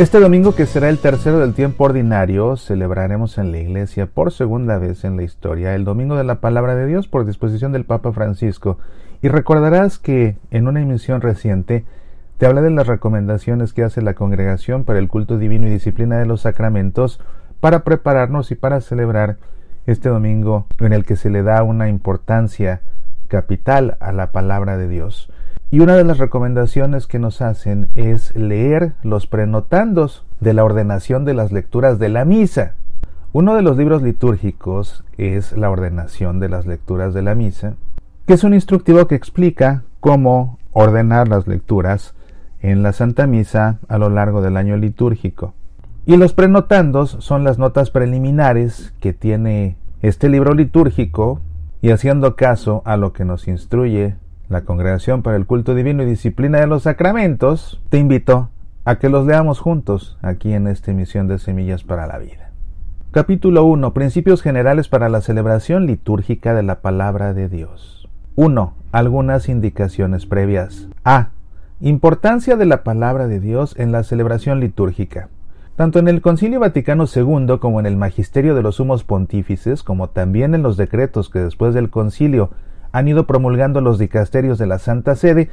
Este domingo, que será el tercero del tiempo ordinario, celebraremos en la iglesia por segunda vez en la historia el Domingo de la Palabra de Dios por disposición del Papa Francisco. Y recordarás que en una emisión reciente te hablé de las recomendaciones que hace la Congregación para el Culto Divino y Disciplina de los Sacramentos para prepararnos y para celebrar este domingo en el que se le da una importancia capital a la palabra de Dios. Y una de las recomendaciones que nos hacen es leer los prenotandos de la ordenación de las lecturas de la misa. Uno de los libros litúrgicos es la ordenación de las lecturas de la misa, que es un instructivo que explica cómo ordenar las lecturas en la Santa Misa a lo largo del año litúrgico. Y los prenotandos son las notas preliminares que tiene este libro litúrgico y haciendo caso a lo que nos instruye la Congregación para el Culto Divino y Disciplina de los Sacramentos, te invito a que los leamos juntos aquí en esta emisión de Semillas para la Vida. Capítulo 1. Principios generales para la celebración litúrgica de la palabra de Dios. 1. Algunas indicaciones previas. A. Importancia de la palabra de Dios en la celebración litúrgica. Tanto en el Concilio Vaticano II como en el Magisterio de los Sumos Pontífices, como también en los decretos que después del Concilio han ido promulgando los dicasterios de la Santa Sede,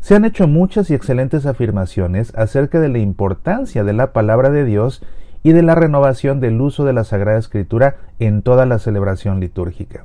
se han hecho muchas y excelentes afirmaciones acerca de la importancia de la palabra de Dios y de la renovación del uso de la Sagrada Escritura en toda la celebración litúrgica.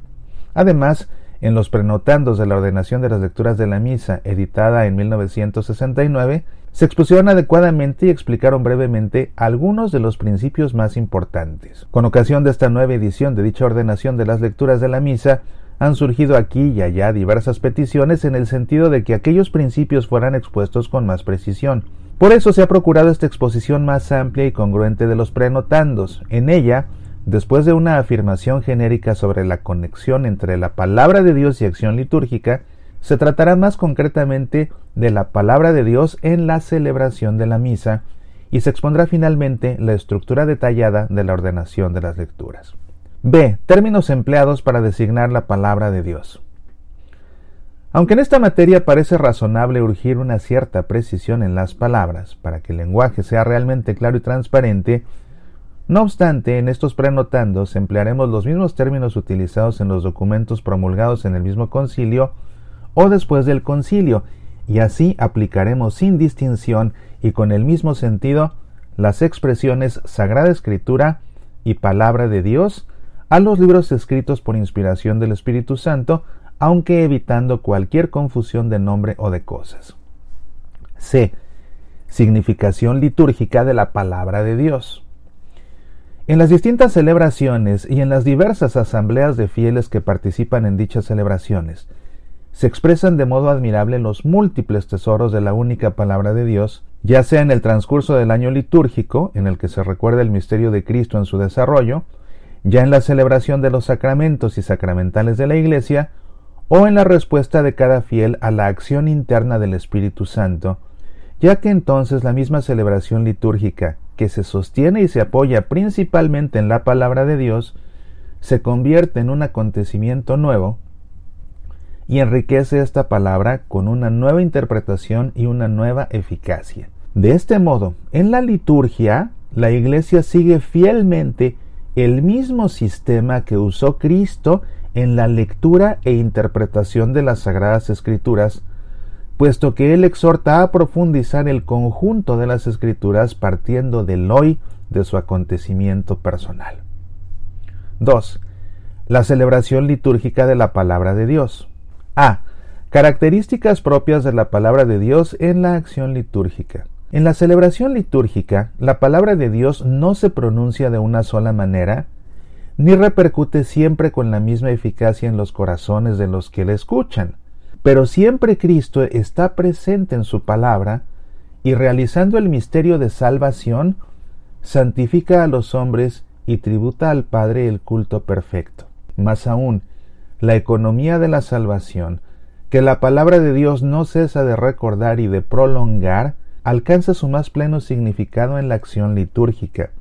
Además, en los prenotandos de la ordenación de las lecturas de la misa, editada en 1969, se expusieron adecuadamente y explicaron brevemente algunos de los principios más importantes. Con ocasión de esta nueva edición de dicha ordenación de las lecturas de la misa, han surgido aquí y allá diversas peticiones en el sentido de que aquellos principios fueran expuestos con más precisión. Por eso se ha procurado esta exposición más amplia y congruente de los prenotandos. En ella, después de una afirmación genérica sobre la conexión entre la palabra de Dios y acción litúrgica, se tratará más concretamente de la palabra de Dios en la celebración de la misa y se expondrá finalmente la estructura detallada de la ordenación de las lecturas. B. Términos empleados para designar la palabra de Dios. Aunque en esta materia parece razonable urgir una cierta precisión en las palabras para que el lenguaje sea realmente claro y transparente, no obstante, en estos prenotandos emplearemos los mismos términos utilizados en los documentos promulgados en el mismo concilio o después del concilio, y así aplicaremos sin distinción y con el mismo sentido las expresiones Sagrada Escritura y Palabra de Dios, a los libros escritos por inspiración del Espíritu Santo, aunque evitando cualquier confusión de nombre o de cosas. C. Significación litúrgica de la palabra de Dios. En las distintas celebraciones y en las diversas asambleas de fieles que participan en dichas celebraciones, se expresan de modo admirable los múltiples tesoros de la única palabra de Dios, ya sea en el transcurso del año litúrgico, en el que se recuerda el misterio de Cristo en su desarrollo, ya en la celebración de los sacramentos y sacramentales de la Iglesia, o en la respuesta de cada fiel a la acción interna del Espíritu Santo, ya que entonces la misma celebración litúrgica, que se sostiene y se apoya principalmente en la palabra de Dios, se convierte en un acontecimiento nuevo y enriquece esta palabra con una nueva interpretación y una nueva eficacia. De este modo, en la liturgia, la Iglesia sigue fielmente el mismo sistema que usó Cristo en la lectura e interpretación de las Sagradas Escrituras, puesto que él exhorta a profundizar el conjunto de las Escrituras partiendo del hoy de su acontecimiento personal. 2. La celebración litúrgica de la palabra de Dios. A. Características propias de la palabra de Dios en la acción litúrgica. En la celebración litúrgica, la palabra de Dios no se pronuncia de una sola manera, ni repercute siempre con la misma eficacia en los corazones de los que la escuchan, pero siempre Cristo está presente en su palabra y realizando el misterio de salvación, santifica a los hombres y tributa al Padre el culto perfecto. Más aún, la economía de la salvación, que la palabra de Dios no cesa de recordar y de prolongar, alcanza su más pleno significado en la acción litúrgica,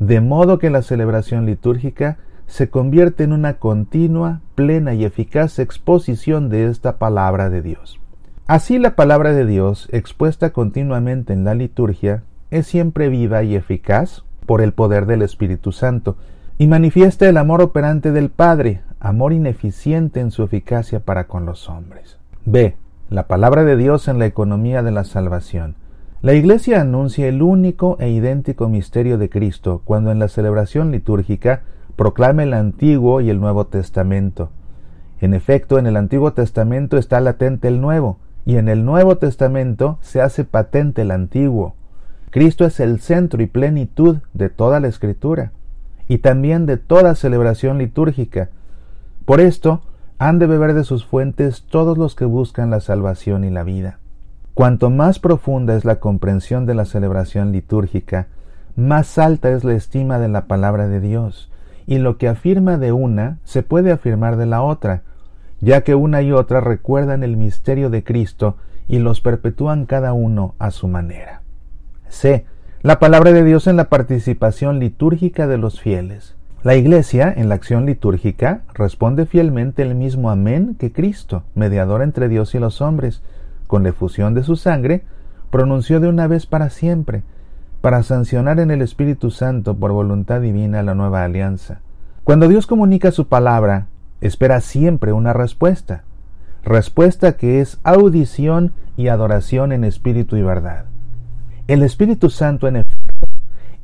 de modo que la celebración litúrgica se convierte en una continua, plena y eficaz exposición de esta palabra de Dios. Así la palabra de Dios, expuesta continuamente en la liturgia, es siempre viva y eficaz por el poder del Espíritu Santo, y manifiesta el amor operante del Padre, amor ineficiente en su eficacia para con los hombres. B. La palabra de Dios en la economía de la salvación. La Iglesia anuncia el único e idéntico misterio de Cristo cuando en la celebración litúrgica proclama el Antiguo y el Nuevo Testamento. En efecto, en el Antiguo Testamento está latente el Nuevo, y en el Nuevo Testamento se hace patente el Antiguo. Cristo es el centro y plenitud de toda la Escritura, y también de toda celebración litúrgica. Por esto, han de beber de sus fuentes todos los que buscan la salvación y la vida. Cuanto más profunda es la comprensión de la celebración litúrgica, más alta es la estima de la palabra de Dios, y lo que afirma de una se puede afirmar de la otra, ya que una y otra recuerdan el misterio de Cristo y los perpetúan cada uno a su manera. C. La palabra de Dios en la participación litúrgica de los fieles. La Iglesia, en la acción litúrgica, responde fielmente el mismo amén que Cristo, mediador entre Dios y los hombres, con la efusión de su sangre, pronunció de una vez para siempre, para sancionar en el Espíritu Santo por voluntad divina la nueva alianza. Cuando Dios comunica su palabra, espera siempre una respuesta, respuesta que es audición y adoración en espíritu y verdad. El Espíritu Santo, en efecto,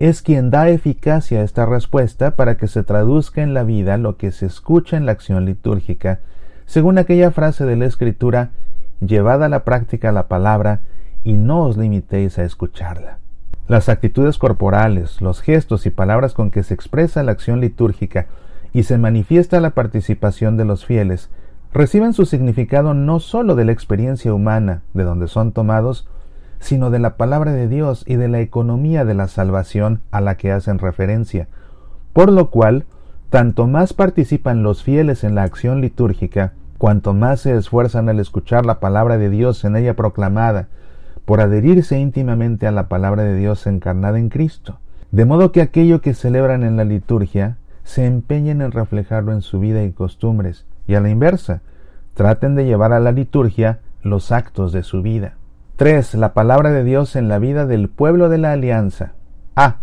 es quien da eficacia a esta respuesta para que se traduzca en la vida lo que se escucha en la acción litúrgica, según aquella frase de la Escritura llevad a la práctica la palabra y no os limitéis a escucharla. Las actitudes corporales, los gestos y palabras con que se expresa la acción litúrgica y se manifiesta la participación de los fieles reciben su significado no sólo de la experiencia humana de donde son tomados, sino de la palabra de Dios y de la economía de la salvación a la que hacen referencia, por lo cual, tanto más participan los fieles en la acción litúrgica, cuanto más se esfuerzan al escuchar la palabra de Dios en ella proclamada, por adherirse íntimamente a la palabra de Dios encarnada en Cristo. De modo que aquello que celebran en la liturgia se empeñen en reflejarlo en su vida y costumbres, y a la inversa, traten de llevar a la liturgia los actos de su vida. 3. La palabra de Dios en la vida del pueblo de la alianza. A. Ah,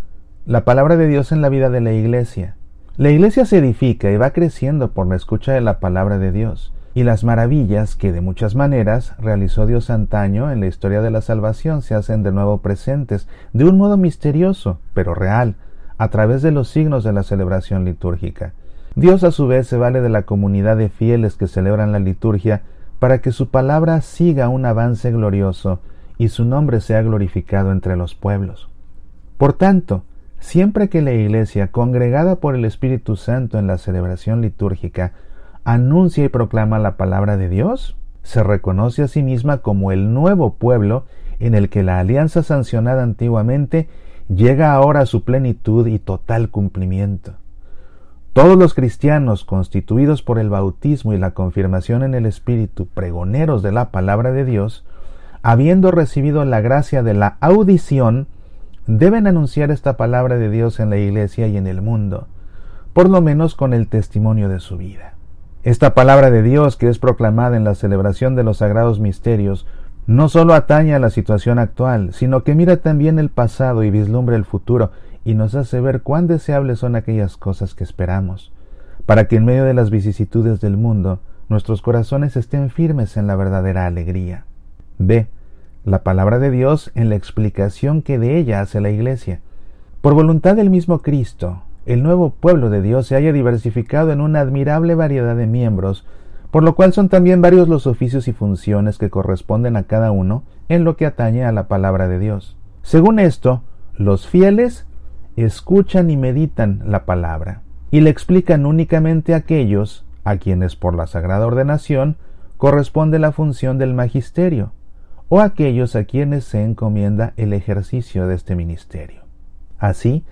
la palabra de Dios en la vida de la iglesia. La iglesia se edifica y va creciendo por la escucha de la palabra de Dios y las maravillas que de muchas maneras realizó Dios antaño en la historia de la salvación se hacen de nuevo presentes de un modo misterioso, pero real, a través de los signos de la celebración litúrgica. Dios a su vez se vale de la comunidad de fieles que celebran la liturgia para que su palabra siga un avance glorioso y su nombre sea glorificado entre los pueblos. Por tanto, siempre que la Iglesia, congregada por el Espíritu Santo en la celebración litúrgica, anuncia y proclama la palabra de Dios, se reconoce a sí misma como el nuevo pueblo en el que la alianza sancionada antiguamente llega ahora a su plenitud y total cumplimiento. Todos los cristianos constituidos por el bautismo y la confirmación en el Espíritu, pregoneros de la palabra de Dios, habiendo recibido la gracia de la audición, deben anunciar esta palabra de Dios en la iglesia y en el mundo, por lo menos con el testimonio de su vida. Esta palabra de Dios que es proclamada en la celebración de los sagrados misterios no solo atañe a la situación actual, sino que mira también el pasado y vislumbra el futuro y nos hace ver cuán deseables son aquellas cosas que esperamos, para que en medio de las vicisitudes del mundo nuestros corazones estén firmes en la verdadera alegría. B. La palabra de Dios en la explicación que de ella hace la Iglesia. Por voluntad del mismo Cristo, el nuevo pueblo de Dios se haya diversificado en una admirable variedad de miembros, por lo cual son también varios los oficios y funciones que corresponden a cada uno en lo que atañe a la palabra de Dios. Según esto, los fieles escuchan y meditan la palabra, y le explican únicamente a aquellos a quienes por la sagrada ordenación corresponde la función del magisterio, o aquellos a quienes se encomienda el ejercicio de este ministerio. Así,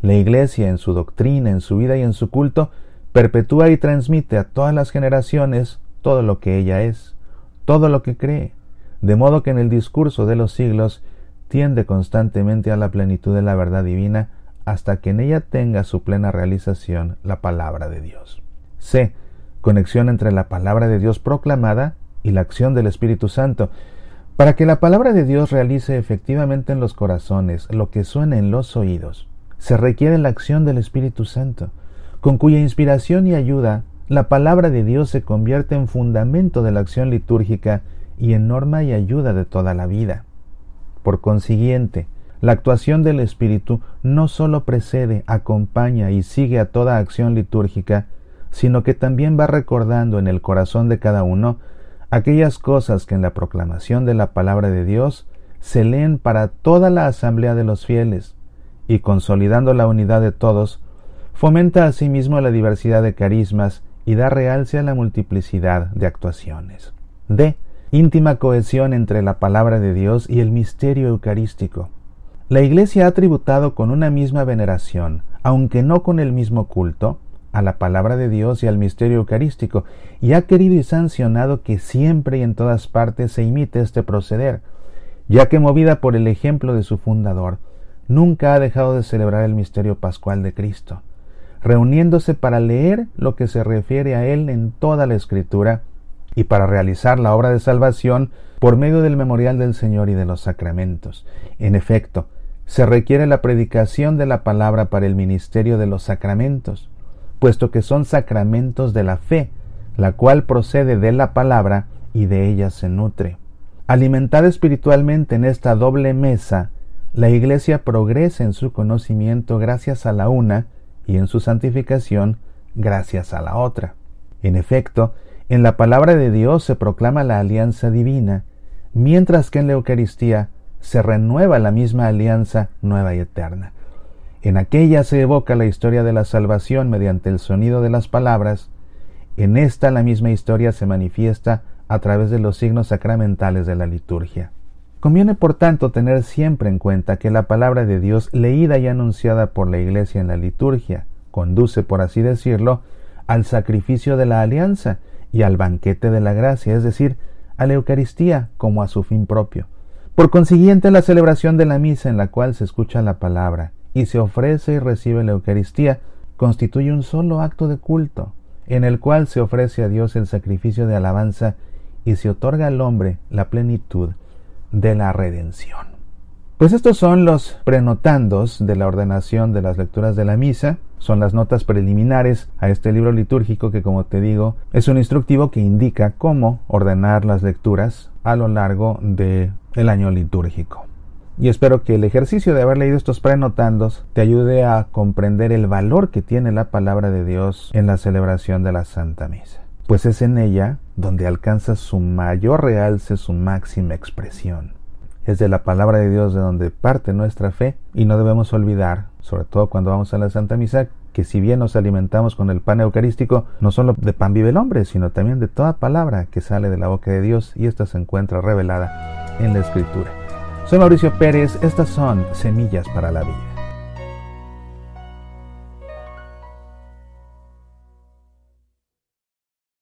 la Iglesia, en su doctrina, en su vida y en su culto, perpetúa y transmite a todas las generaciones todo lo que ella es, todo lo que cree, de modo que en el discurso de los siglos tiende constantemente a la plenitud de la verdad divina hasta que en ella tenga su plena realización la palabra de Dios. C. Conexión entre la palabra de Dios proclamada y la acción del Espíritu Santo. Para que la palabra de Dios realice efectivamente en los corazones lo que suena en los oídos, se requiere la acción del Espíritu Santo, con cuya inspiración y ayuda la palabra de Dios se convierte en fundamento de la acción litúrgica y en norma y ayuda de toda la vida. Por consiguiente, la actuación del Espíritu no sólo precede, acompaña y sigue a toda acción litúrgica, sino que también va recordando en el corazón de cada uno aquellas cosas que en la proclamación de la palabra de Dios se leen para toda la asamblea de los fieles, y consolidando la unidad de todos, fomenta asimismo la diversidad de carismas y da realce a la multiplicidad de actuaciones. D. Íntima cohesión entre la palabra de Dios y el misterio eucarístico. La Iglesia ha tributado con una misma veneración, aunque no con el mismo culto, a la palabra de Dios y al misterio eucarístico, y ha querido y sancionado que siempre y en todas partes se imite este proceder, ya que movida por el ejemplo de su fundador, nunca ha dejado de celebrar el misterio pascual de Cristo, reuniéndose para leer lo que se refiere a Él en toda la Escritura y para realizar la obra de salvación por medio del memorial del Señor y de los sacramentos. En efecto, se requiere la predicación de la palabra para el ministerio de los sacramentos, puesto que son sacramentos de la fe, la cual procede de la palabra y de ella se nutre. Alimentar espiritualmente en esta doble mesa la Iglesia progresa en su conocimiento gracias a la una y en su santificación gracias a la otra. En efecto, en la palabra de Dios se proclama la alianza divina, mientras que en la Eucaristía se renueva la misma alianza nueva y eterna. En aquella se evoca la historia de la salvación mediante el sonido de las palabras, en esta la misma historia se manifiesta a través de los signos sacramentales de la liturgia. Conviene por tanto tener siempre en cuenta que la palabra de Dios leída y anunciada por la Iglesia en la liturgia conduce, por así decirlo, al sacrificio de la alianza y al banquete de la gracia, es decir, a la Eucaristía como a su fin propio. Por consiguiente, la celebración de la misa en la cual se escucha la palabra y se ofrece y recibe la Eucaristía constituye un solo acto de culto, en el cual se ofrece a Dios el sacrificio de alabanza y se otorga al hombre la plenitud de la redención. Pues estos son los prenotandos de la ordenación de las lecturas de la misa, son las notas preliminares a este libro litúrgico que como te digo es un instructivo que indica cómo ordenar las lecturas a lo largo del el año litúrgico. Y espero que el ejercicio de haber leído estos prenotandos te ayude a comprender el valor que tiene la palabra de Dios en la celebración de la Santa Misa, pues es en ella donde alcanza su mayor realce, su máxima expresión. Es de la palabra de Dios de donde parte nuestra fe y no debemos olvidar, sobre todo cuando vamos a la Santa Misa, que si bien nos alimentamos con el pan eucarístico, no solo de pan vive el hombre, sino también de toda palabra que sale de la boca de Dios y esta se encuentra revelada en la Escritura. Soy Mauricio Pérez, estas son Semillas para la Vida.